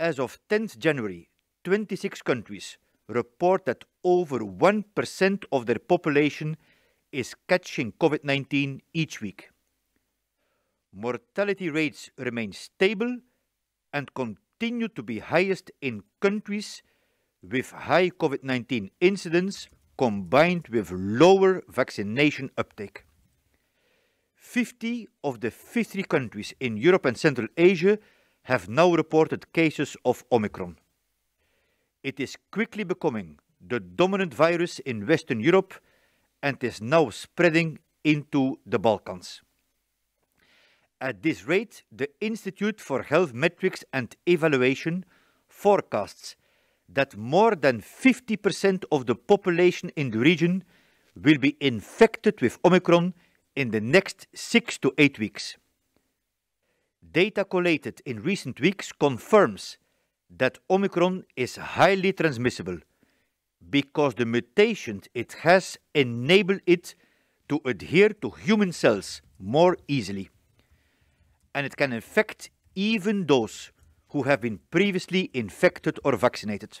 as of 10th January, 26 countries report that over 1% of their population is catching COVID 19 each week. Mortality rates remain stable and continue to be highest in countries with high COVID 19 incidence combined with lower vaccination uptake. 50 of the 53 countries in Europe and Central Asia have now reported cases of Omicron. It is quickly becoming the dominant virus in Western Europe and is now spreading into the Balkans. At this rate, the Institute for Health Metrics and Evaluation forecasts that more than 50% of the population in the region will be infected with Omicron in the next six to eight weeks data collated in recent weeks confirms that Omicron is highly transmissible because the mutations it has enable it to adhere to human cells more easily. And it can infect even those who have been previously infected or vaccinated.